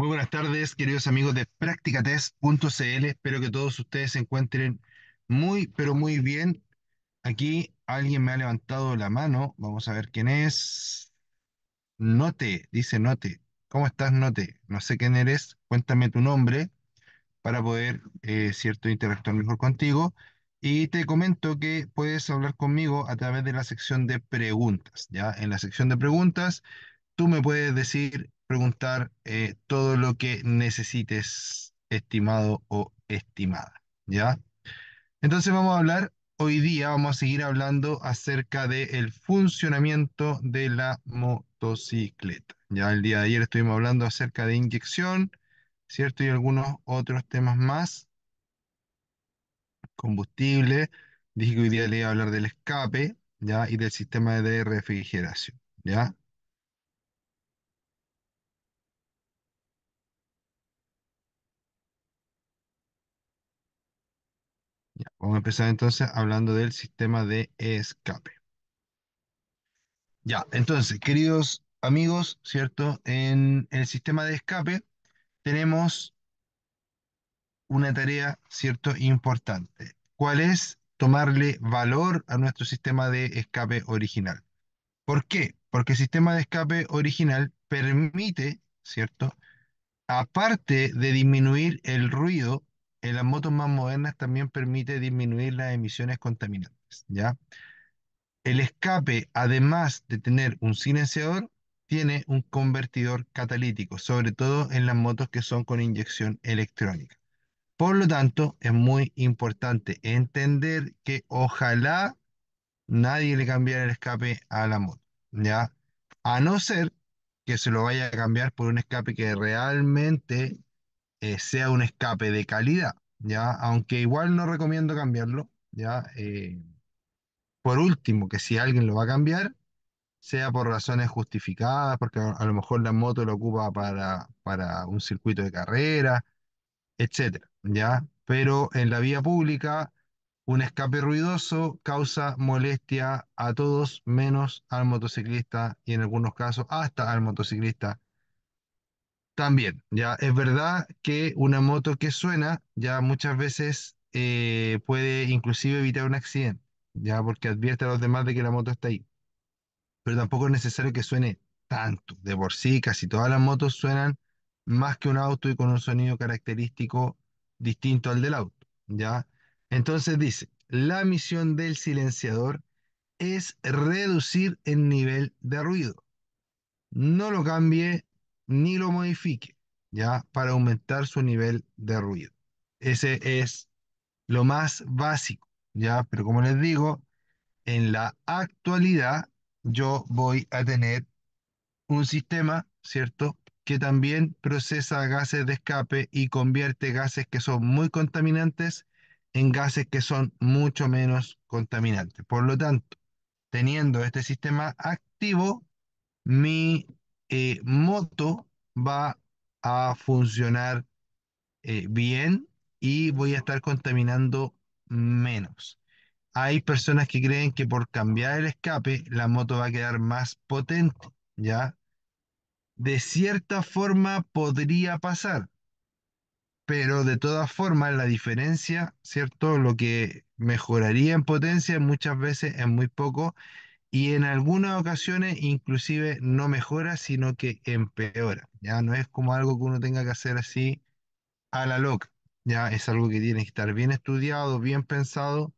Muy buenas tardes, queridos amigos de practicatest.cl. Espero que todos ustedes se encuentren muy, pero muy bien. Aquí alguien me ha levantado la mano. Vamos a ver quién es. Note, dice Note. ¿Cómo estás, Note? No sé quién eres. Cuéntame tu nombre para poder, eh, cierto, interactuar mejor contigo. Y te comento que puedes hablar conmigo a través de la sección de preguntas. Ya en la sección de preguntas Tú me puedes decir, preguntar eh, todo lo que necesites, estimado o estimada, ¿ya? Entonces vamos a hablar, hoy día vamos a seguir hablando acerca del funcionamiento de la motocicleta. Ya el día de ayer estuvimos hablando acerca de inyección, ¿cierto? Y algunos otros temas más. Combustible. Dije que hoy día le iba a hablar del escape, ¿ya? Y del sistema de refrigeración, ¿ya? vamos a empezar entonces hablando del sistema de escape. Ya, entonces, queridos amigos, ¿cierto? En el sistema de escape tenemos una tarea, ¿cierto? Importante. ¿Cuál es? Tomarle valor a nuestro sistema de escape original. ¿Por qué? Porque el sistema de escape original permite, ¿cierto? Aparte de disminuir el ruido, en las motos más modernas también permite disminuir las emisiones contaminantes, ¿ya? El escape, además de tener un silenciador, tiene un convertidor catalítico, sobre todo en las motos que son con inyección electrónica. Por lo tanto, es muy importante entender que ojalá nadie le cambiara el escape a la moto, ¿ya? A no ser que se lo vaya a cambiar por un escape que realmente eh, sea un escape de calidad, ¿ya? Aunque igual no recomiendo cambiarlo, ¿ya? Eh, por último, que si alguien lo va a cambiar, sea por razones justificadas, porque a, lo mejor la moto lo ocupa para, para un circuito de carrera, etcétera, ¿ya? Pero en la vía pública, un escape ruidoso causa molestia a todos menos al motociclista y en algunos casos hasta al motociclista también, ya es verdad que una moto que suena ya muchas veces eh, puede inclusive evitar un accidente, ya porque advierte a los demás de que la moto está ahí. Pero tampoco es necesario que suene tanto. De por sí, casi todas las motos suenan más que un auto y con un sonido característico distinto al del auto, ¿ya? Entonces dice, la misión del silenciador es reducir el nivel de ruido. No lo cambie ni lo modifique, ¿ya? Para aumentar su nivel de ruido. Ese es lo más básico, ¿ya? Pero como les digo, en la actualidad yo voy a tener un sistema, ¿cierto? Que también procesa gases de escape y convierte gases que son muy contaminantes en gases que son mucho menos contaminantes. Por lo tanto, teniendo este sistema activo, mi eh, moto va a funcionar eh, bien y voy a estar contaminando menos. Hay personas que creen que por cambiar el escape la moto va a quedar más potente, ¿ya? De cierta forma podría pasar, pero de todas formas la diferencia, ¿cierto? Lo que mejoraría en potencia muchas veces es muy poco y en algunas ocasiones inclusive no mejora, sino que empeora. Ya no es como algo que uno tenga que hacer así a la loca. Ya es algo que tiene que estar bien estudiado, bien pensado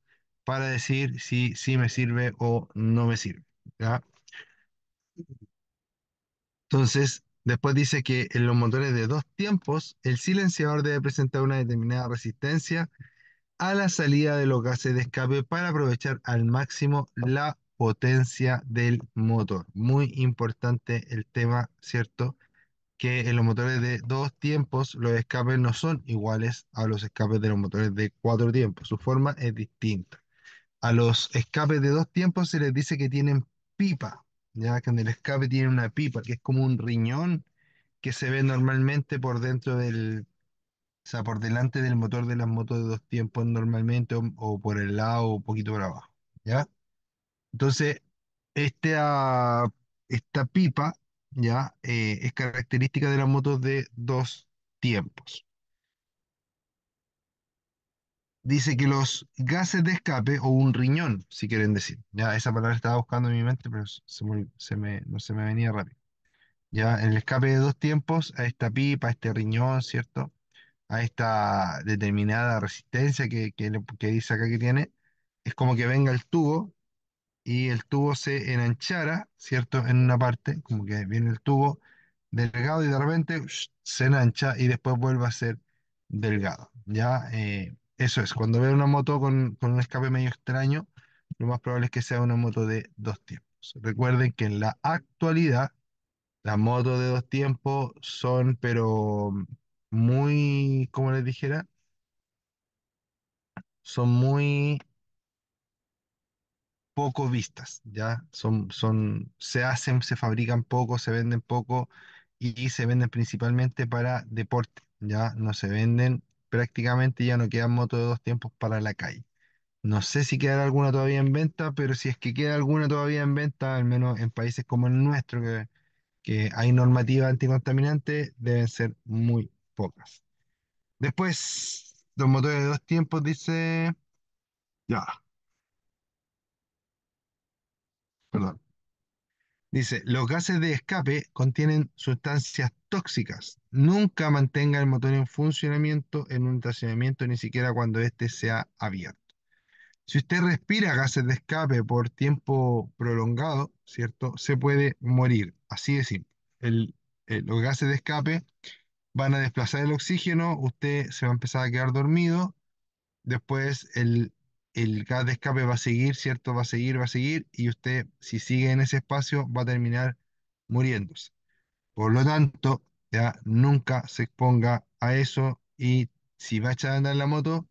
para decir si, si me sirve o no me sirve. Entonces, después dice que en los motores de dos tiempos, el silenciador debe presentar una determinada resistencia a la salida de los hace de escape para aprovechar al máximo la potencia del motor. Muy importante el tema, ¿cierto? Que en los motores de dos tiempos los escapes no son iguales a los escapes de los motores de cuatro tiempos. Su forma es distinta. A los escapes de dos tiempos se les dice que tienen pipa, ya que en el escape tiene una pipa, que es como un riñón que se ve normalmente por dentro del, o sea, por delante del motor de las motos de dos tiempos normalmente, o, por el lado, un poquito por abajo, ¿ya? Entonces, esta, esta pipa ya eh, es característica de las motos de dos tiempos. Dice que los gases de escape, o un riñón, si quieren decir, ya esa palabra estaba buscando en mi mente, pero se, no se me venía rápido. Ya el escape de dos tiempos a esta pipa, a este riñón, ¿cierto? A esta determinada resistencia que, que, que dice acá que tiene, es como que venga el tubo y el tubo se enanchara, ¿cierto? En una parte, como que viene el tubo delgado y de repente se enancha y después vuelve a ser delgado. Ya, eh, eso es. Cuando veo una moto con, con, un escape medio extraño, lo más probable es que sea una moto de dos tiempos. Recuerden que en la actualidad, las motos de dos tiempos son, pero muy, como les dijera, son muy poco vistas, ¿ya? Son, son, se hacen, se fabrican poco, se venden poco y, se venden principalmente para deporte, ¿ya? No se venden prácticamente, ya no quedan motos de dos tiempos para la calle. No sé si quedará alguna todavía en venta, pero si es que queda alguna todavía en venta, al menos en países como el nuestro, que, que hay normativa anticontaminante, deben ser muy pocas. Después, los motores de dos tiempos, dice... Ya, perdón. Dice, los gases de escape contienen sustancias tóxicas. Nunca mantenga el motor en funcionamiento en un estacionamiento, ni siquiera cuando éste sea abierto. Si usted respira gases de escape por tiempo prolongado, ¿cierto? Se puede morir. Así de simple. el, eh, los gases de escape van a desplazar el oxígeno, usted se va a empezar a quedar dormido, después el el gas de escape va a seguir, ¿cierto? Va a seguir, va a seguir, y usted, si sigue en ese espacio, va a terminar muriéndose. Por lo tanto, ya nunca se exponga a eso y si va a echar a andar la moto,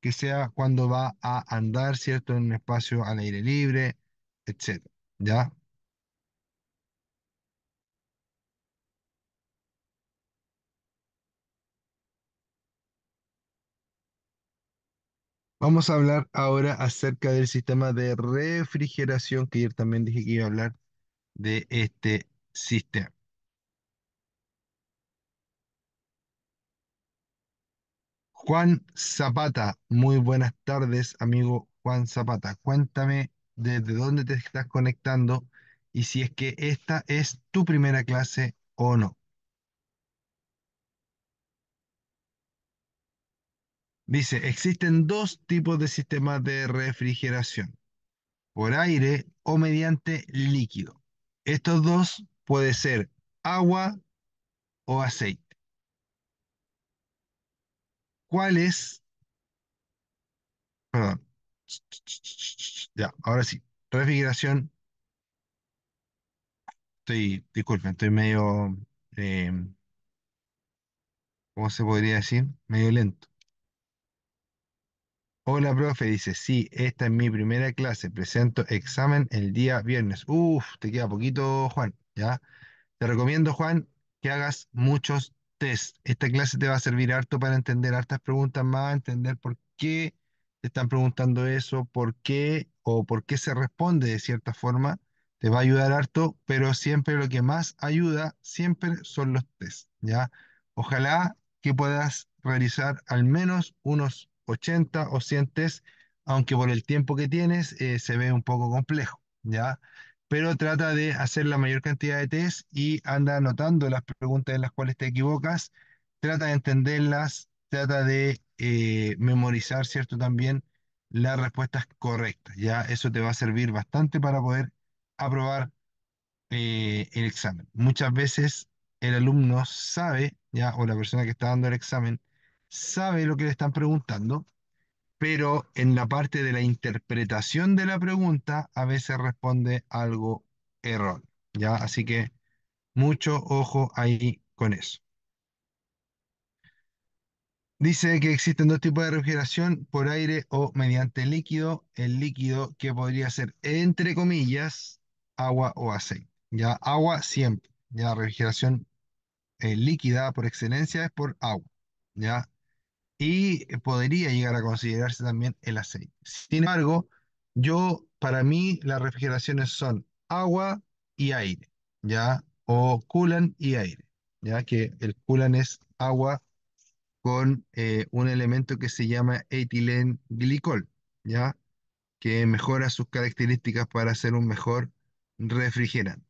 que sea cuando va a andar, ¿cierto? En un espacio al aire libre, etcétera, ¿ya? Vamos a hablar ahora acerca del sistema de refrigeración, que ayer también dije que iba a hablar de este sistema. Juan Zapata, muy buenas tardes, amigo Juan Zapata. Cuéntame desde dónde te estás conectando y si es que esta es tu primera clase o no. Dice, existen dos tipos de sistemas de refrigeración, por aire o mediante líquido. Estos dos puede ser agua o aceite. ¿Cuál es? Perdón. Ya, ahora sí. Refrigeración. Estoy, disculpen, estoy medio, eh, ¿cómo se podría decir? Medio lento. Hola, profe, dice, sí, esta es mi primera clase, presento examen el día viernes. Uf, te queda poquito, Juan, ¿ya? Te recomiendo, Juan, que hagas muchos test. Esta clase te va a servir harto para entender hartas preguntas más, entender por qué te están preguntando eso, por qué o por qué se responde de cierta forma. Te va a ayudar harto, pero siempre lo que más ayuda, siempre son los test, ¿ya? Ojalá que puedas realizar al menos unos 80 o 100 aunque por el tiempo que tienes eh, se ve un poco complejo, ¿ya? Pero trata de hacer la mayor cantidad de test y anda anotando las preguntas en las cuales te equivocas, trata de entenderlas, trata de eh, memorizar, ¿cierto? También las respuestas correctas, ¿ya? Eso te va a servir bastante para poder aprobar eh, el examen. Muchas veces el alumno sabe, ¿ya? O la persona que está dando el examen sabe lo que le están preguntando, pero en la parte de la interpretación de la pregunta a veces responde algo erróneo, ¿ya? Así que mucho ojo ahí con eso. Dice que existen dos tipos de refrigeración, por aire o mediante líquido. El líquido que podría ser, entre comillas, agua o aceite. Ya, agua siempre. Ya, refrigeración eh, líquida por excelencia es por agua. Ya, y podría llegar a considerarse también el aceite. Sin embargo, yo, para mí, las refrigeraciones son agua y aire, ¿ya? O coolant y aire, ¿ya? Que el coolant es agua con eh, un elemento que se llama etilenglicol, ¿ya? Que mejora sus características para ser un mejor refrigerante.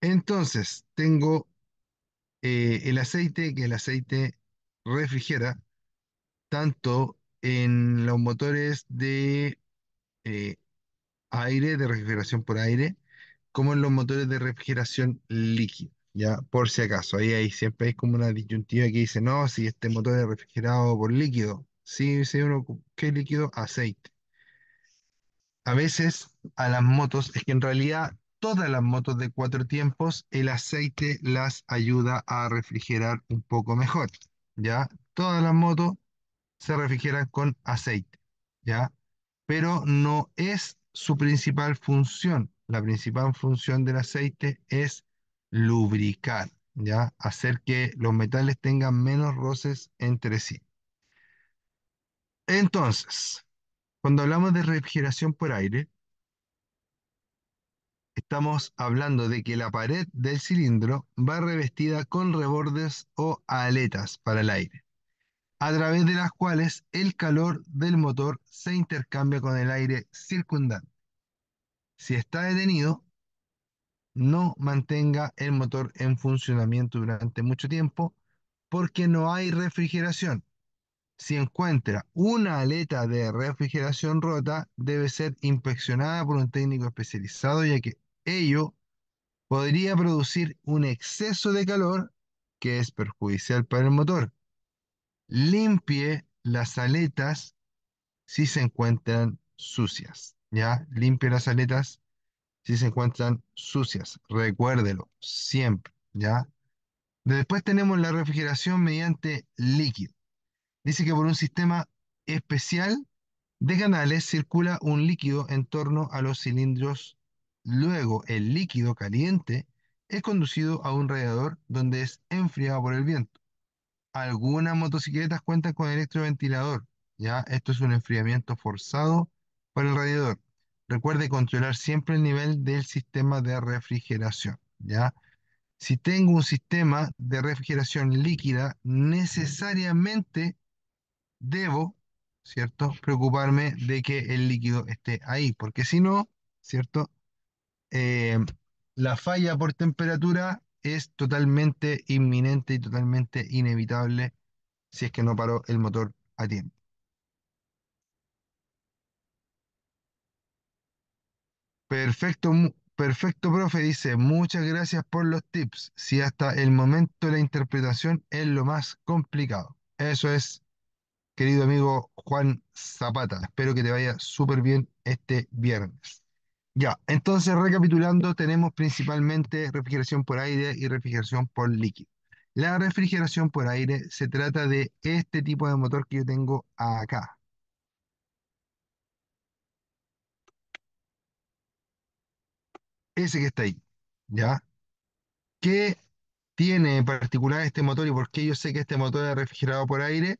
Entonces, tengo eh, el aceite, que el aceite refrigera, tanto en los motores de eh, aire, de refrigeración por aire, como en los motores de refrigeración líquido, ya por si acaso. Ahí, ahí siempre hay como una disyuntiva que dice, no, si este motor es refrigerado por líquido, sí, sí, uno, ¿qué líquido? Aceite. A veces a las motos, es que en realidad todas las motos de cuatro tiempos, el aceite las ayuda a refrigerar un poco mejor, ya. Todas las motos se refrigeran con aceite, ¿ya? Pero no es su principal función. La principal función del aceite es lubricar, ¿ya? Hacer que los metales tengan menos roces entre sí. Entonces, cuando hablamos de refrigeración por aire, estamos hablando de que la pared del cilindro va revestida con rebordes o aletas para el aire a través de las cuales el calor del motor se intercambia con el aire circundante. Si está detenido, no mantenga el motor en funcionamiento durante mucho tiempo porque no hay refrigeración. Si encuentra una aleta de refrigeración rota, debe ser inspeccionada por un técnico especializado, ya que ello podría producir un exceso de calor que es perjudicial para el motor limpie las aletas si se encuentran sucias. ¿Ya? Limpie las aletas si se encuentran sucias. Recuérdelo siempre. ¿Ya? Después tenemos la refrigeración mediante líquido. Dice que por un sistema especial de canales circula un líquido en torno a los cilindros. Luego el líquido caliente es conducido a un radiador donde es enfriado por el viento algunas motocicletas cuentan con electroventilador, ¿ya? Esto es un enfriamiento forzado para el radiador. Recuerde controlar siempre el nivel del sistema de refrigeración, ¿ya? Si tengo un sistema de refrigeración líquida, necesariamente debo, ¿cierto? Preocuparme de que el líquido esté ahí, porque si no, ¿cierto? Eh, la falla por temperatura es totalmente inminente y totalmente inevitable si es que no paró el motor a tiempo. Perfecto, perfecto, profe, dice, muchas gracias por los tips. Si hasta el momento la interpretación es lo más complicado. Eso es, querido amigo Juan Zapata. Espero que te vaya súper bien este viernes. Ya, entonces recapitulando, tenemos principalmente refrigeración por aire y refrigeración por líquido. La refrigeración por aire se trata de este tipo de motor que yo tengo acá. Ese que está ahí, ¿ya? ¿Qué tiene en particular este motor y por qué yo sé que este motor es refrigerado por aire?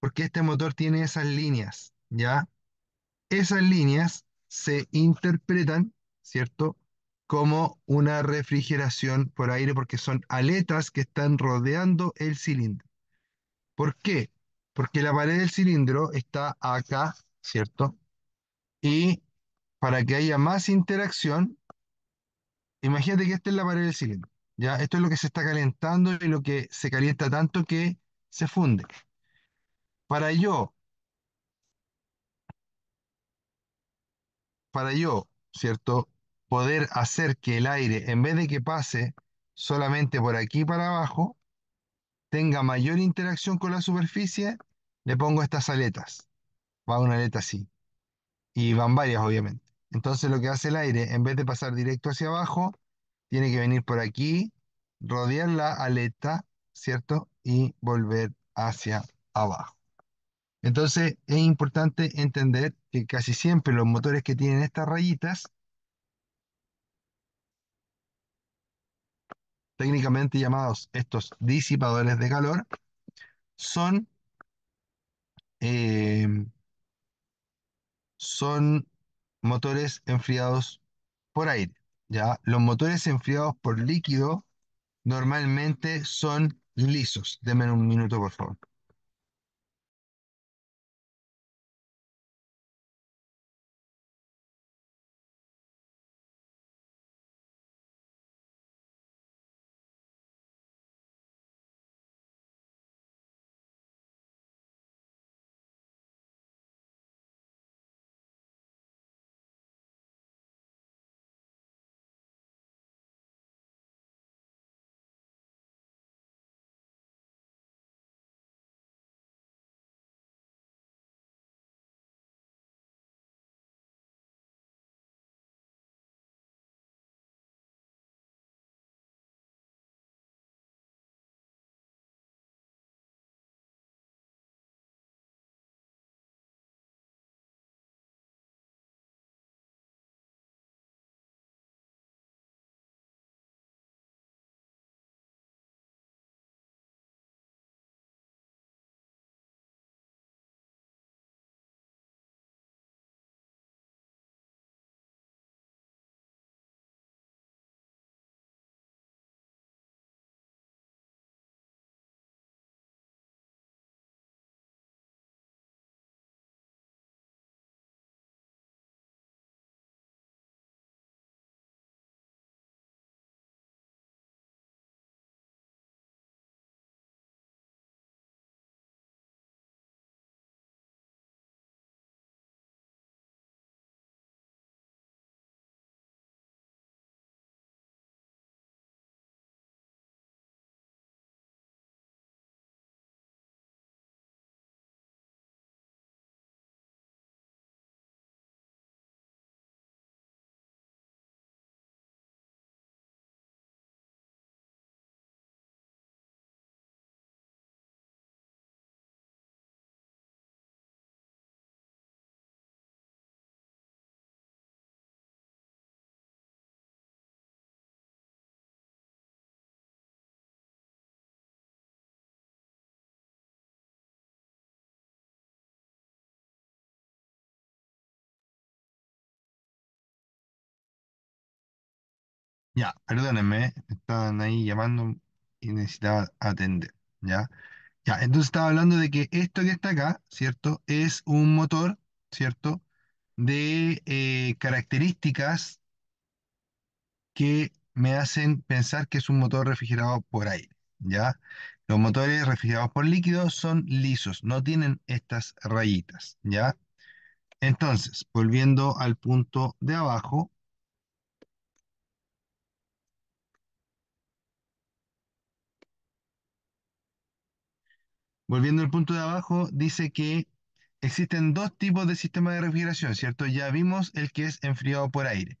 Porque este motor tiene esas líneas, ¿ya? Esas líneas se interpretan, ¿cierto? Como una refrigeración por aire porque son aletas que están rodeando el cilindro. ¿Por qué? Porque la pared del cilindro está acá, ¿cierto? Y para que haya más interacción, imagínate que esta es la pared del cilindro. ¿ya? Esto es lo que se está calentando y lo que se calienta tanto que se funde. Para ello... para yo, ¿cierto? Poder hacer que el aire, en vez de que pase solamente por aquí para abajo, tenga mayor interacción con la superficie, le pongo estas aletas. Va una aleta así. Y van varias, obviamente. Entonces lo que hace el aire, en vez de pasar directo hacia abajo, tiene que venir por aquí, rodear la aleta, ¿cierto? Y volver hacia abajo. Entonces es importante entender que casi siempre los motores que tienen estas rayitas, técnicamente llamados estos disipadores de calor, son, em, son motores enfriados por aire. ¿ya? Los motores enfriados por líquido normalmente son lisos. denme un minuto, por favor. Ya, perdónenme, me estaban ahí llamando y necesitaba atender, ¿ya? Ya, entonces estaba hablando de que esto que está acá, ¿cierto? Es un motor, ¿cierto? De eh, características que me hacen pensar que es un motor refrigerado por aire, ¿ya? Los motores refrigerados por líquido son lisos, no tienen estas rayitas, ¿ya? Entonces, volviendo al punto de abajo, Volviendo al punto de abajo, dice que existen dos tipos de sistemas de refrigeración, ¿cierto? Ya vimos el que es enfriado por aire.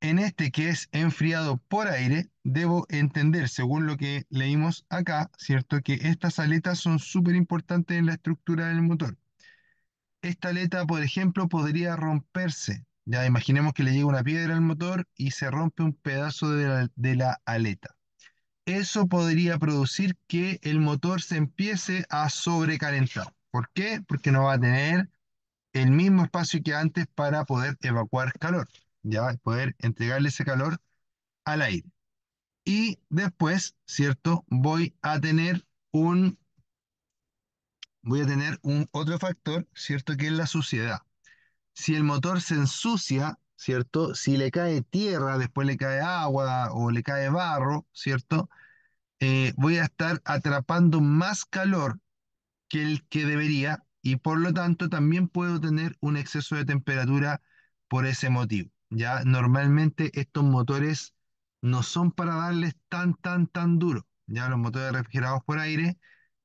En este que es enfriado por aire, debo entender, según lo que leímos acá, ¿cierto? Que estas aletas son súper importantes en la estructura del motor. Esta aleta, por ejemplo, podría romperse. Ya imaginemos que le llega una piedra al motor y se rompe un pedazo de la, de la aleta eso podría producir que el motor se empiece a sobrecalentar. ¿Por qué? Porque no va a tener el mismo espacio que antes para poder evacuar calor, ya poder entregarle ese calor al aire. Y después, ¿cierto? Voy a tener un voy a tener un otro factor, ¿cierto? Que es la suciedad. Si el motor se ensucia, si le cae tierra, después le cae agua o le cae barro, ¿cierto? Eh, voy a estar atrapando más calor que el que debería y por lo tanto también puedo tener un exceso de temperatura por ese motivo. Ya normalmente estos motores no son para darles tan, tan, tan duro. Ya los motores refrigerados por aire,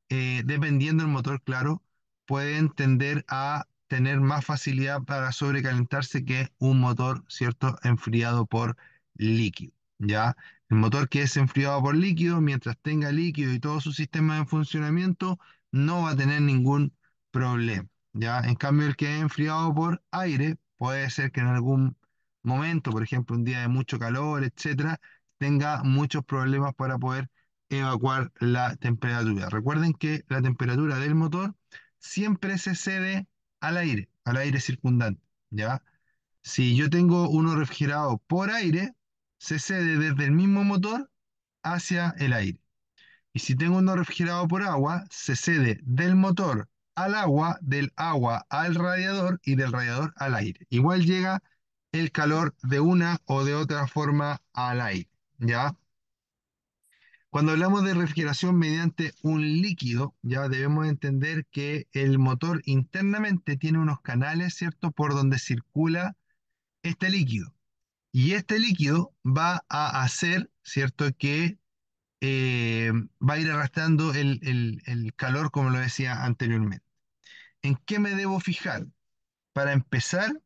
eh, dependiendo del motor, claro, pueden tender a tener más facilidad para sobrecalentarse que un motor, ¿cierto?, enfriado por líquido, ¿ya? El motor que es enfriado por líquido, mientras tenga líquido y todo su sistema en funcionamiento, no va a tener ningún problema, ¿ya? En cambio, el que es enfriado por aire, puede ser que en algún momento, por ejemplo, un día de mucho calor, etcétera, tenga muchos problemas para poder evacuar la temperatura. Recuerden que la temperatura del motor siempre se cede al aire, al aire circundante, ¿ya? Si yo tengo uno refrigerado por aire, se cede desde el mismo motor hacia el aire. Y si tengo uno refrigerado por agua, se cede del motor al agua, del agua al radiador y del radiador al aire. Igual llega el calor de una o de otra forma al aire, ¿ya? Cuando hablamos de refrigeración mediante un líquido, ya debemos entender que el motor internamente tiene unos canales, ¿cierto?, por donde circula este líquido. Y este líquido va a hacer, ¿cierto?, que eh, va a ir arrastrando el, el calor, como lo decía anteriormente. ¿En qué me debo fijar? Para empezar,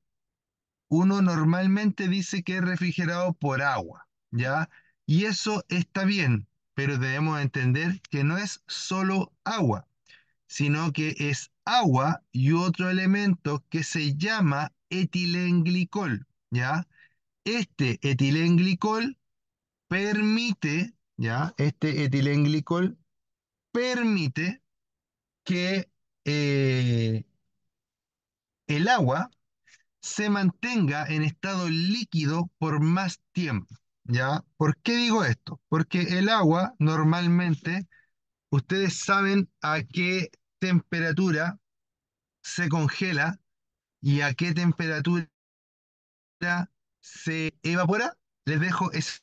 uno normalmente dice que es refrigerado por agua, ¿ya? Y eso está bien, pero debemos entender que no es solo agua, sino que es agua y otro elemento que se llama etilenglicol, ¿ya? Este etilenglicol permite, ¿ya? Este etilenglicol permite que eh, el agua se mantenga en estado líquido por más tiempo. ¿ya? ¿Por qué digo esto? Porque el agua normalmente, ustedes saben a qué temperatura se congela y a qué temperatura se evapora. Les dejo esa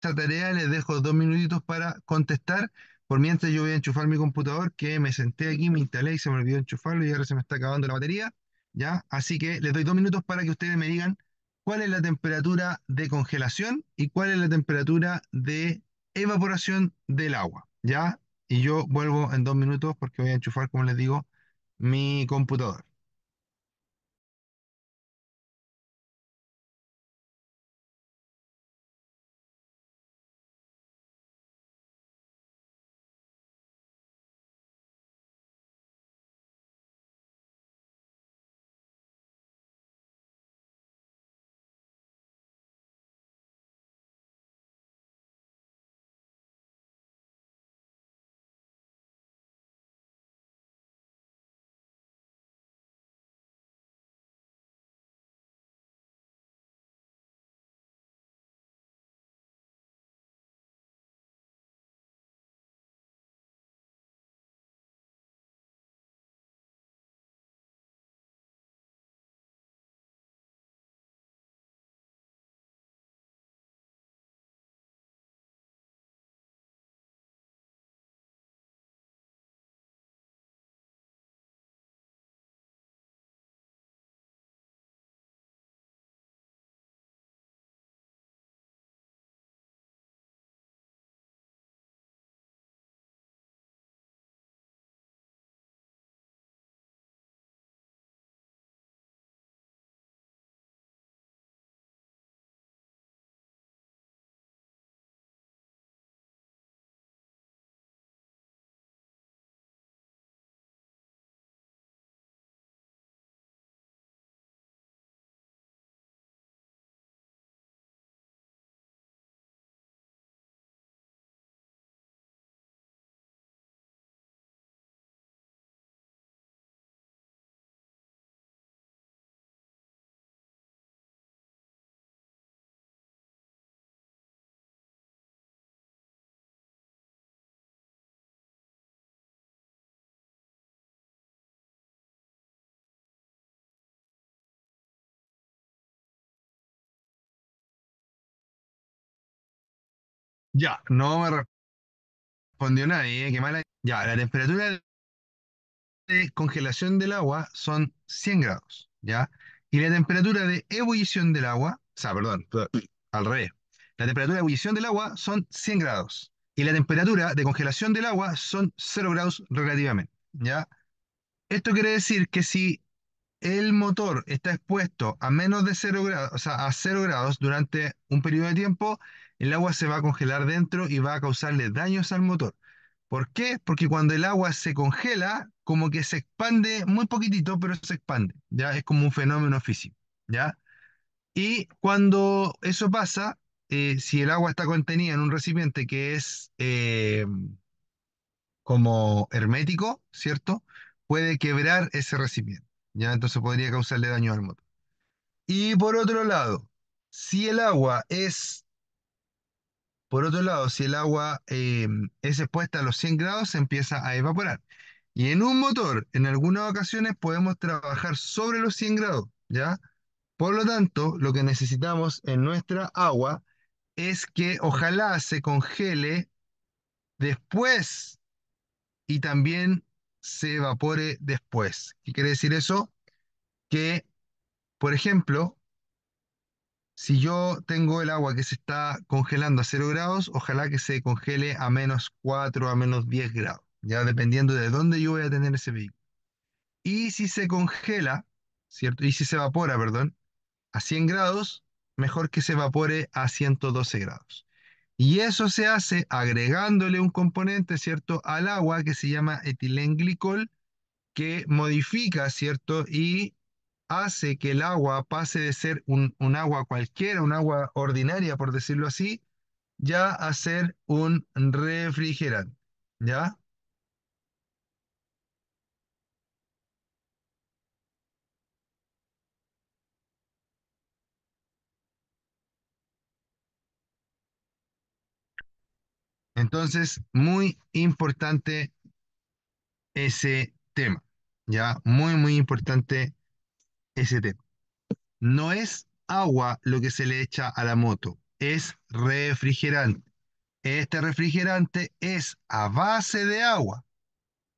tarea, les dejo dos minutitos para contestar. Por mientras yo voy a enchufar mi computador, que me senté aquí, me instalé y se me olvidó enchufarlo y ahora se me está acabando la batería. ¿Ya? Así que les doy dos minutos para que ustedes me digan cuál es la temperatura de congelación y cuál es la temperatura de evaporación del agua. ¿Ya? Y yo vuelvo en dos minutos porque voy a enchufar, como les digo, mi computador. Ya, no me respondió nadie, qué mala. Ya, la temperatura de congelación del agua son 100 grados, ¿ya? Y la temperatura de ebullición del agua, o sea, perdón, al revés. La temperatura de ebullición del agua son 100 grados. Y la temperatura de congelación del agua son 0 grados relativamente, ¿ya? Esto quiere decir que si el motor está expuesto a menos de 0 grados, o sea, a 0 grados durante un periodo de tiempo, el agua se va a congelar dentro y va a causarle daños al motor. ¿Por qué? Porque cuando el agua se congela, como que se expande muy poquitito, pero se expande, ¿ya? Es como un fenómeno físico, ¿ya? Y cuando eso pasa, eh, si el agua está contenida en un recipiente que es eh, como hermético, ¿cierto? Puede quebrar ese recipiente, ¿ya? Entonces podría causarle daño al motor. Y por otro lado, si el agua es por otro lado, si el agua em, es expuesta a los 100 grados, se empieza a evaporar. Y en un motor, en algunas ocasiones podemos trabajar sobre los 100 grados, ¿ya? Por lo tanto, lo que necesitamos en nuestra agua es que ojalá se congele después y también se evapore después. ¿Qué quiere decir eso? Que, por ejemplo, si yo tengo el agua que se está congelando a 0 grados, ojalá que se congele a menos 4, a menos 10 grados, ya dependiendo de dónde yo voy a tener ese vehículo. Y si se congela, ¿cierto? Y si se evapora, perdón, a 100 grados, mejor que se evapore a 112 grados. Y eso se hace agregándole un componente, ¿cierto?, al agua que se llama etilenglicol, que modifica, ¿cierto?, y hace que el agua pase de ser un, agua cualquiera, un agua ordinaria, por decirlo así, ya a ser un refrigerante. ¿Ya? Entonces, muy importante ese tema, ¿ya? Muy, muy importante ese tema. No es agua lo que se le echa a la moto, es refrigerante. Este refrigerante es a base de agua,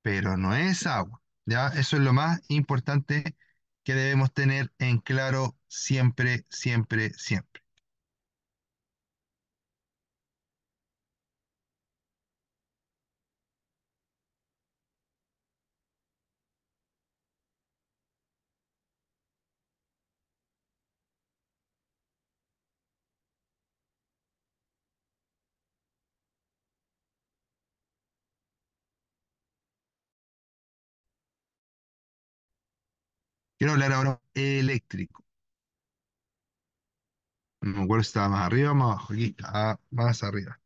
pero no es agua. ¿ya? Eso es lo más importante que debemos tener en claro siempre, siempre, siempre. Quiero hablar ahora eléctrico. No me acuerdo si estaba más arriba o más abajo. Aquí está, ah, más arriba.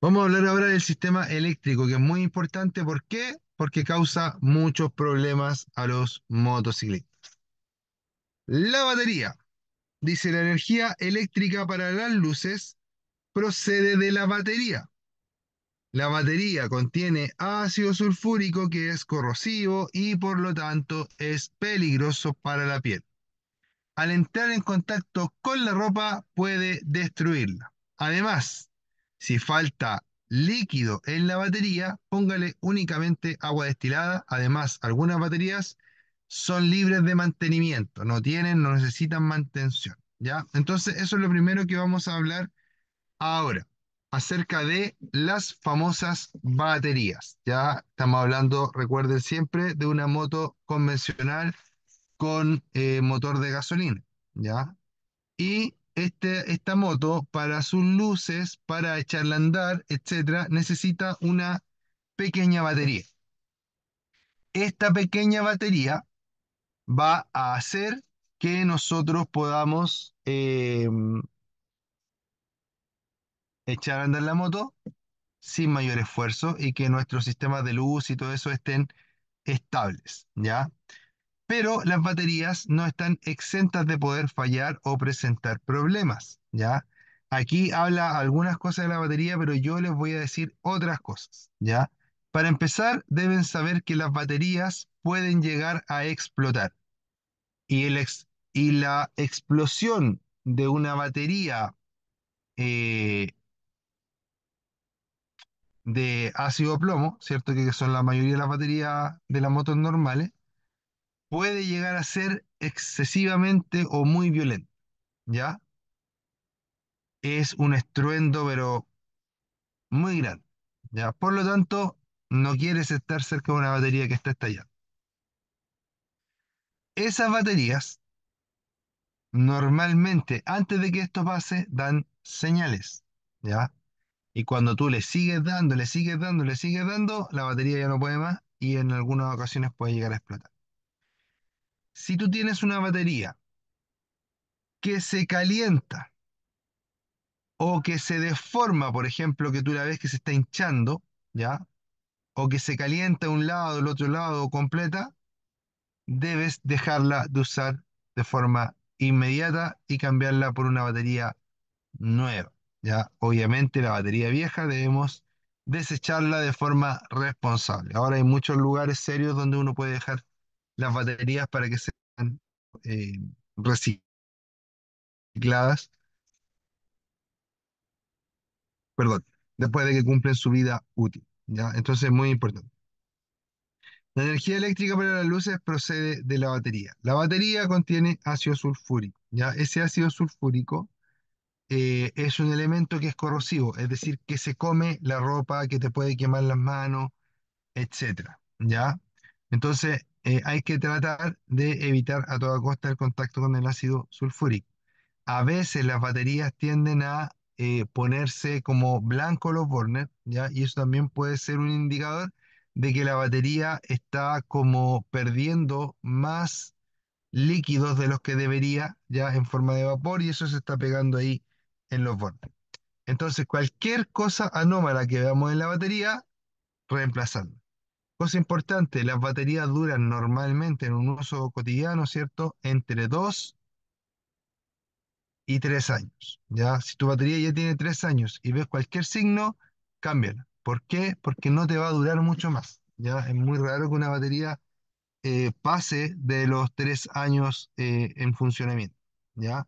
Vamos a hablar ahora del sistema eléctrico, que es muy importante. ¿Por qué? Porque causa muchos problemas a los motociclistas. La batería. Dice la energía eléctrica para las luces procede de la batería. La batería contiene ácido sulfúrico que es corrosivo y por lo tanto es peligroso para la piel. Al entrar en contacto con la ropa puede destruirla. Además, si falta líquido en la batería, póngale únicamente agua destilada. Además, algunas baterías son libres de mantenimiento, no tienen, no necesitan mantención. ¿ya? Entonces, eso es lo primero que vamos a hablar ahora acerca de las famosas baterías. Ya estamos hablando, recuerden siempre, de una moto convencional con eh, motor de gasolina, ¿ya? Y este, esta moto, para sus luces, para echarla a andar, etcétera, necesita una pequeña batería. Esta pequeña batería va a hacer que nosotros podamos eh, echar a andar la moto sin mayor esfuerzo y que nuestros sistemas de luz y todo eso estén estables, ¿ya? Pero las baterías no están exentas de poder fallar o presentar problemas, ¿ya? Aquí habla algunas cosas de la batería, pero yo les voy a decir otras cosas, ¿ya? Para empezar, deben saber que las baterías pueden llegar a explotar. Y, el y la explosión de una batería eh, de ácido plomo, ¿cierto? Que son la mayoría de las baterías de las motos normales, puede llegar a ser excesivamente o muy violento, ¿ya? Es un estruendo, pero muy grande, ¿ya? Por lo tanto, no quieres estar cerca de una batería que está estallando. Esas baterías normalmente, antes de que esto pase, dan señales, ¿ya? Y cuando tú le sigues dando, le sigues dando, le sigues dando, la batería ya no puede más y en algunas ocasiones puede llegar a explotar. Si tú tienes una batería que se calienta o que se deforma, por ejemplo, que tú la ves que se está hinchando, ¿ya? O que se calienta un lado, el otro lado, completa, debes dejarla de usar de forma inmediata y cambiarla por una batería nueva obviamente la batería vieja debemos desecharla de forma responsable. Ahora hay muchos lugares serios donde uno puede dejar las baterías para que sean eh, recicladas. Perdón, después de que cumplen su vida útil. ¿ya? Entonces es muy importante. La energía eléctrica para las luces procede de la batería. La batería contiene ácido sulfúrico. ¿ya? Ese ácido sulfúrico eh, es un elemento que es corrosivo, es decir, que se come la ropa, que te puede quemar las manos, etcétera, ¿ya? Entonces, eh, hay que tratar de evitar a toda costa el contacto con el ácido sulfúrico. A veces las baterías tienden a eh, ponerse como blanco los bornes, ¿ya? Y eso también puede ser un indicador de que la batería está como perdiendo más líquidos de los que debería, ya en forma de vapor, y eso se está pegando ahí en los bordes. Entonces, cualquier cosa anómala que veamos en la batería, reemplazarla. Cosa importante, las baterías duran normalmente en un uso cotidiano, ¿cierto? Entre dos y tres años. ¿ya? Si tu batería ya tiene tres años y ves cualquier signo, cámbiala. ¿Por qué? Porque no te va a durar mucho más. ¿ya? Es muy raro que una batería eh, pase de los tres años eh, en funcionamiento. ¿ya?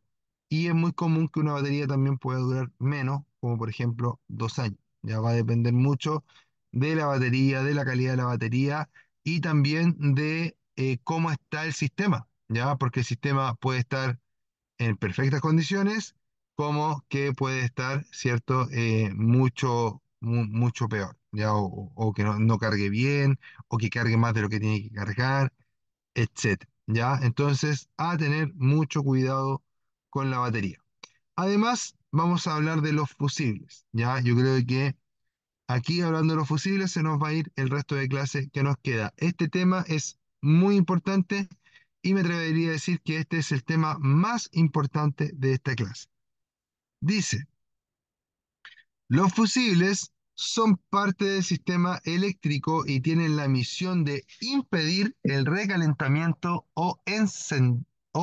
Y es muy común que una batería también pueda durar menos, como por ejemplo dos años. Ya va a depender mucho de la batería, de la calidad de la batería y también de eh, cómo está el sistema, ¿ya? Porque el sistema puede estar en perfectas condiciones, como que puede estar, ¿cierto? Eh, mucho, mucho peor, ¿ya? O, que no, no, cargue bien, o que cargue más de lo que tiene que cargar, etc. ¿ya? Entonces, a tener mucho cuidado con la batería. Además, vamos a hablar de los fusibles, ¿ya? Yo creo que aquí hablando de los fusibles se nos va a ir el resto de clase que nos queda. Este tema es muy importante y me atrevería a decir que este es el tema más importante de esta clase. Dice, los fusibles son parte del sistema eléctrico y tienen la misión de impedir el recalentamiento o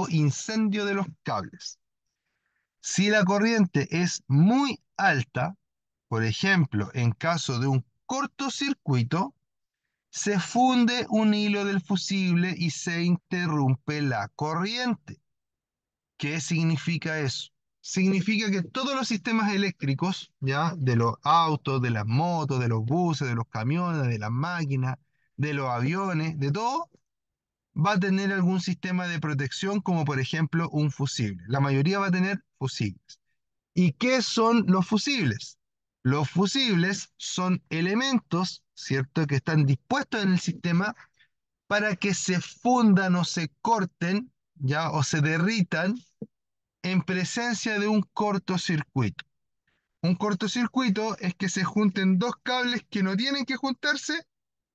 incendio de los cables. Si la corriente es muy alta, por ejemplo, en caso de un cortocircuito, se funde un hilo del fusible y se interrumpe la corriente. ¿Qué significa eso? Significa que todos los sistemas eléctricos, ya, de los autos, de las motos, de los buses, de los camiones, de las máquinas, de los aviones, de todo, va a tener algún sistema de protección, como por ejemplo un fusible. La mayoría va a tener fusibles. ¿Y qué son los fusibles? Los fusibles son elementos, ¿cierto?, que están dispuestos en el sistema para que se fundan o se corten, ya, o se derritan en presencia de un cortocircuito. Un cortocircuito es que se junten dos cables que no tienen que juntarse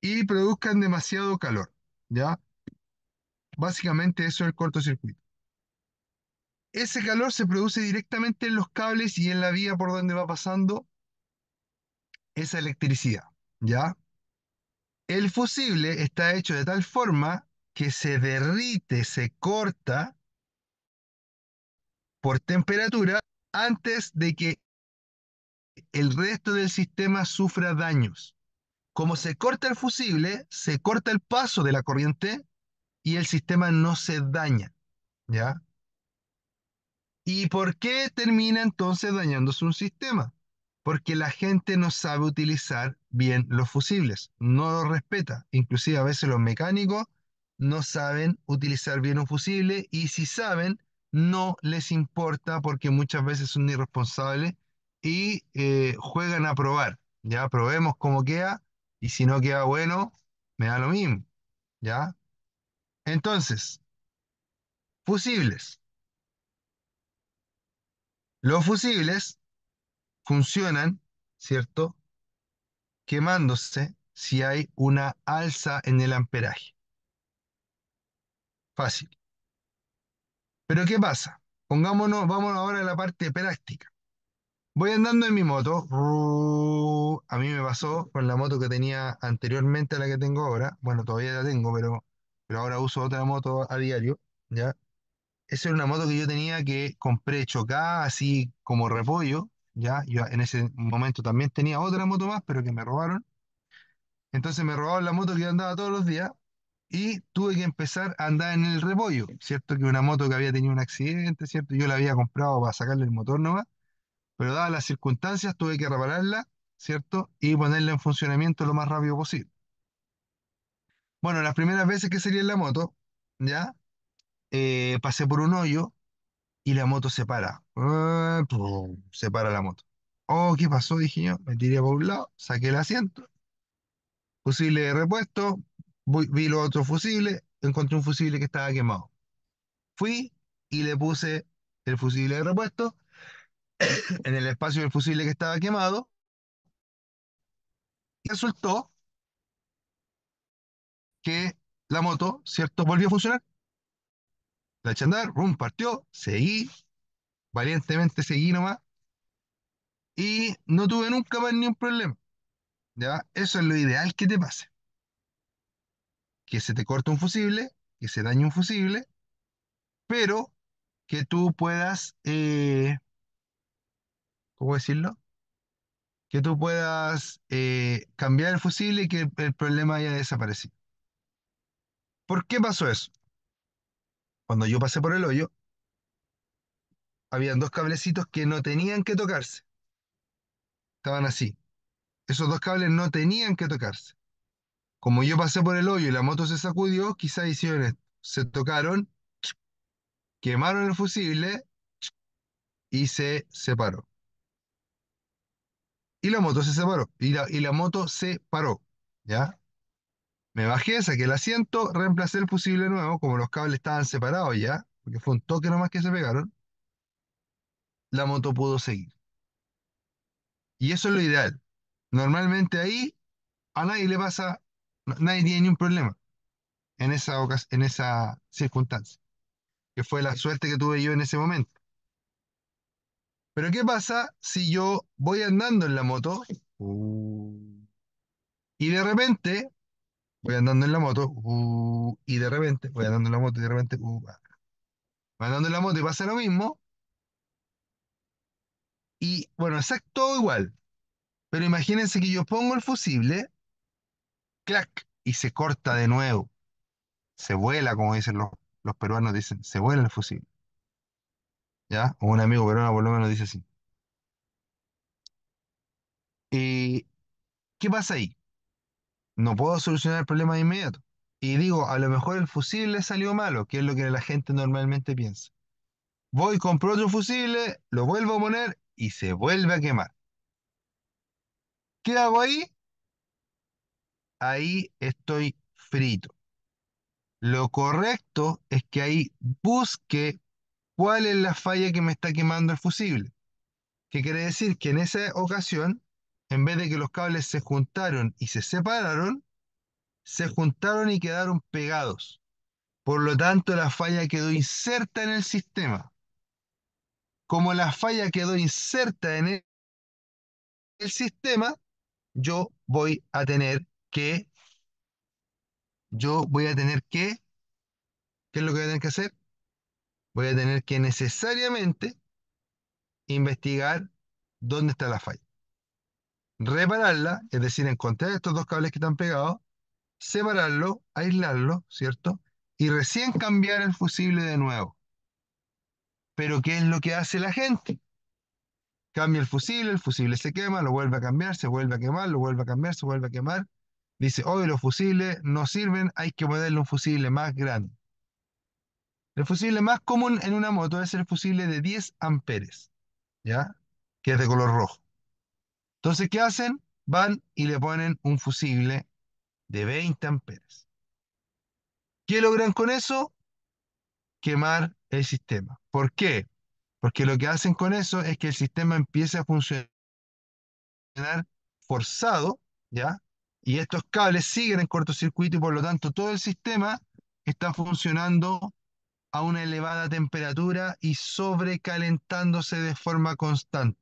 y produzcan demasiado calor, ¿ya? Básicamente eso es el cortocircuito ese calor se produce directamente en los cables y en la vía por donde va pasando esa electricidad, ¿ya? El fusible está hecho de tal forma que se derrite, se corta por temperatura antes de que el resto del sistema sufra daños. Como se corta el fusible, se corta el paso de la corriente y el sistema no se daña, ¿ya? ¿Y por qué termina entonces dañándose un sistema? Porque la gente no sabe utilizar bien los fusibles, no los respeta. Inclusive a veces los mecánicos no saben utilizar bien un fusible y si saben, no les importa porque muchas veces son irresponsables y eh, juegan a probar. Ya probemos cómo queda y si no queda bueno, me da lo mismo. ¿Ya? Entonces, fusibles. Los fusibles funcionan, ¿cierto? Quemándose si hay una alza en el amperaje. Fácil. Pero ¿qué pasa? Pongámonos, vamos ahora a la parte práctica. Voy andando en mi moto. a mí me pasó con la moto que tenía anteriormente a la que tengo ahora. Bueno, todavía la tengo, pero, pero ahora uso otra moto a diario. ¿ya? Esa era una moto que yo tenía que compré chocada, así como repollo, ¿ya? Yo en ese momento también tenía otra moto más, pero que me robaron. Entonces me robaron la moto que yo andaba todos los días y tuve que empezar a andar en el repollo, ¿cierto? Que una moto que había tenido un accidente, ¿cierto? Yo la había comprado para sacarle el motor nomás, pero dadas las circunstancias tuve que repararla, ¿cierto? Y ponerla en funcionamiento lo más rápido posible. Bueno, las primeras veces que salí en la moto, ¿ya? Eh, pasé por un hoyo y la moto se para. Ah, se para la moto. Oh, ¿qué pasó? Dije yo, me tiré por un lado, saqué el asiento, fusible de repuesto, vi los otros fusibles, encontré un fusible que estaba quemado. Fui y le puse el fusible de repuesto en el espacio del fusible que estaba quemado y resultó que la moto, ¿cierto? Volvió a funcionar rum, partió, seguí, valientemente seguí nomás, y no tuve nunca más ni un problema. ¿Ya? Eso es lo ideal que te pase. Que se te corte un fusible, que se dañe un fusible, pero que tú puedas, eh, ¿cómo decirlo? Que tú puedas eh, cambiar el fusible y que el problema haya desaparecido. ¿Por qué pasó eso? Cuando yo pasé por el hoyo, habían dos cablecitos que no tenían que tocarse. Estaban así. Esos dos cables no tenían que tocarse. Como yo pasé por el hoyo y la moto se sacudió, quizás hicieron esto. Se tocaron, quemaron el fusible y se separó. Y la moto se separó. Y la, y la moto se paró. ¿Ya? Me bajé, saqué el asiento, reemplacé el fusible nuevo, como los cables estaban separados ya, porque fue un toque nomás que se pegaron, la moto pudo seguir. Y eso es lo ideal. Normalmente ahí a nadie le pasa, nadie tiene ningún un problema en esa, en esa circunstancia, que fue la suerte que tuve yo en ese momento. Pero ¿qué pasa si yo voy andando en la moto uh. y de repente voy andando en la moto, uh, y de repente, voy andando en la moto y de repente, uh, Voy andando en la moto y pasa lo mismo. Y bueno, exacto igual. Pero imagínense que yo pongo el fusible, clac, y se corta de nuevo. Se vuela, como dicen los, los peruanos, dicen, se vuela el fusible. ¿Ya? un amigo peruano por lo menos dice así. Eh, ¿Qué pasa ahí? no puedo solucionar el problema de inmediato. Y digo, a lo mejor el fusible salió malo, que es lo que la gente normalmente piensa. Voy, compro otro fusible, lo vuelvo a poner y se vuelve a quemar. ¿Qué hago ahí? Ahí estoy frito. Lo correcto es que ahí busque cuál es la falla que me está quemando el fusible. ¿Qué quiere decir? Que en esa ocasión en vez de que los cables se juntaron y se separaron, se juntaron y quedaron pegados. Por lo tanto, la falla quedó inserta en el sistema. Como la falla quedó inserta en el sistema, yo voy a tener que, yo voy a tener que, ¿qué es lo que voy a tener que hacer? Voy a tener que necesariamente investigar dónde está la falla repararla, es decir, encontrar estos dos cables que están pegados, separarlo, aislarlo, ¿cierto? Y recién cambiar el fusible de nuevo. Pero ¿qué es lo que hace la gente? Cambia el fusible, el fusible se quema, lo vuelve a cambiar, se vuelve a quemar, lo vuelve a cambiar, se vuelve a quemar. Dice, hoy los fusibles no sirven, hay que ponerle un fusible más grande. El fusible más común en una moto es el fusible de 10 amperes, ¿ya? Que es de color rojo. Entonces, ¿qué hacen? Van y le ponen un fusible de 20 amperes. ¿Qué logran con eso? Quemar el sistema. ¿Por qué? Porque lo que hacen con eso es que el sistema empiece a funcionar forzado, ¿ya? Y estos cables siguen en cortocircuito y por lo tanto todo el sistema está funcionando a una elevada temperatura y sobrecalentándose de forma constante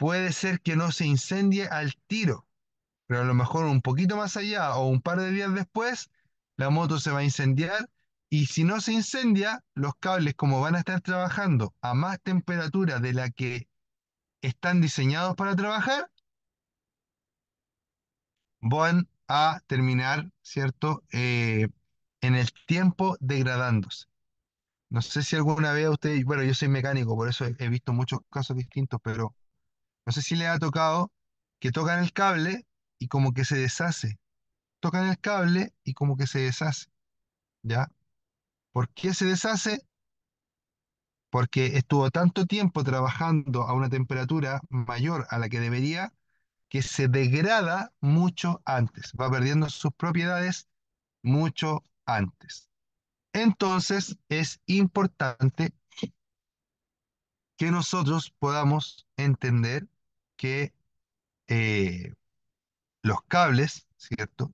puede ser que no se incendie al tiro, pero a lo mejor un poquito más allá o un par de días después, la moto se va a incendiar y si no se incendia, los cables como van a estar trabajando a más temperatura de la que están diseñados para trabajar, van a terminar, ¿cierto? Eh, en el tiempo degradándose. No sé si alguna vez ustedes, bueno, yo soy mecánico, por eso he visto muchos casos distintos, pero no sé si le ha tocado que tocan el cable y como que se deshace. Tocan el cable y como que se deshace. ¿Ya? ¿Por qué se deshace? Porque estuvo tanto tiempo trabajando a una temperatura mayor a la que debería que se degrada mucho antes, va perdiendo sus propiedades mucho antes. Entonces es importante que nosotros podamos entender que eh, los cables, ¿cierto?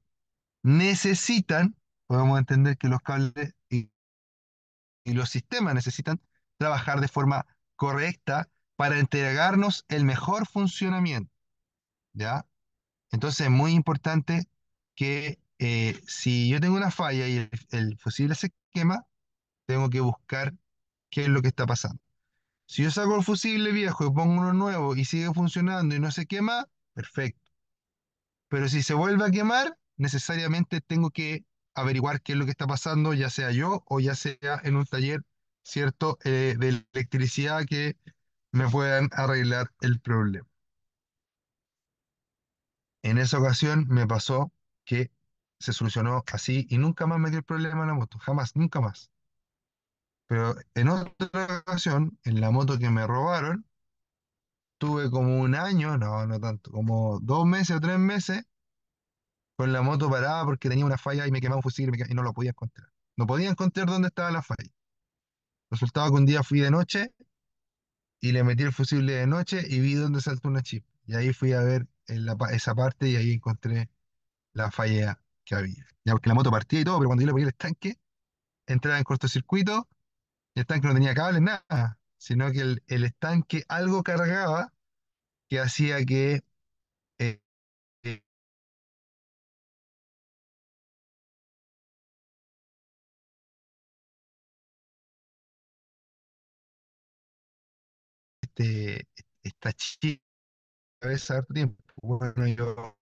Necesitan, podemos entender que los cables y, los sistemas necesitan trabajar de forma correcta para entregarnos el mejor funcionamiento. ¿Ya? Entonces es muy importante que eh, si yo tengo una falla y el, el fusible se quema, tengo que buscar qué es lo que está pasando. Si yo saco el fusible viejo y pongo uno nuevo y sigue funcionando y no se quema, perfecto. Pero si se vuelve a quemar, necesariamente tengo que averiguar qué es lo que está pasando, ya sea yo o ya sea en un taller, ¿cierto?, eh, de electricidad que me puedan arreglar el problema. En esa ocasión me pasó que se solucionó así y nunca más me dio el problema en la moto, jamás, nunca más. Pero en otra ocasión, en la moto que me robaron, tuve como un año, no, no tanto, como dos meses o tres meses con la moto parada porque tenía una falla y me quemaba un fusible y, no lo podía encontrar. No podía encontrar dónde estaba la falla. Resultaba que un día fui de noche y le metí el fusible de noche y vi dónde saltó una chip. Y ahí fui a ver esa parte y ahí encontré la falla que había. Ya porque la moto partía y todo, pero cuando yo le ponía el estanque, entraba en cortocircuito el estanque no tenía cables, nada, sino que el, estanque algo cargaba que hacía que eh, eh, este, esta chica cabeza harto tiempo. Bueno, yo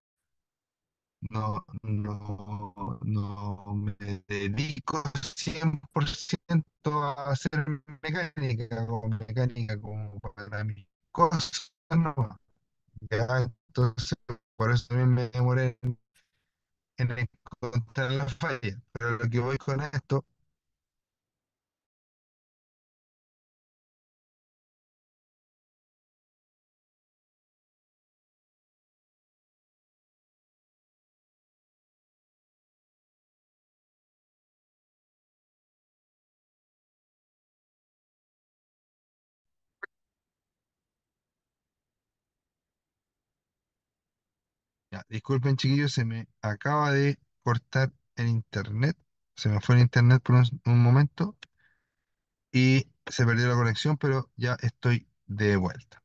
no, no, no me dedico 100% a hacer mecánica o mecánica como para mi cosa, ¿no? Ya, entonces, por eso también me demoré en, en encontrar la falla. Pero lo que voy con esto disculpen chiquillos, se me acaba de cortar el internet. Se me fue el internet por un, momento y se perdió la conexión, pero ya estoy de vuelta.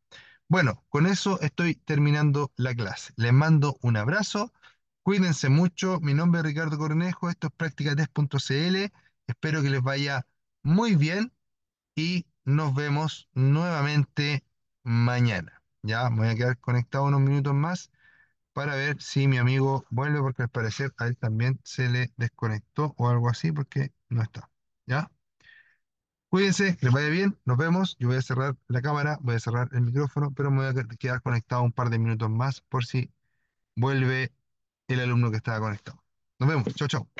Bueno, con eso estoy terminando la clase. Les mando un abrazo. Cuídense mucho. Mi nombre es Ricardo Cornejo. Esto es Práctica Espero que les vaya muy bien y nos vemos nuevamente mañana. Ya, voy a quedar conectado unos minutos más para ver si mi amigo vuelve, porque al parecer a él también se le desconectó o algo así, porque no está. ¿Ya? Cuídense, que les vaya bien, nos vemos. Yo voy a cerrar la cámara, voy a cerrar el micrófono, pero me voy a quedar conectado un par de minutos más por si vuelve el alumno que estaba conectado. Nos vemos, chao, chao.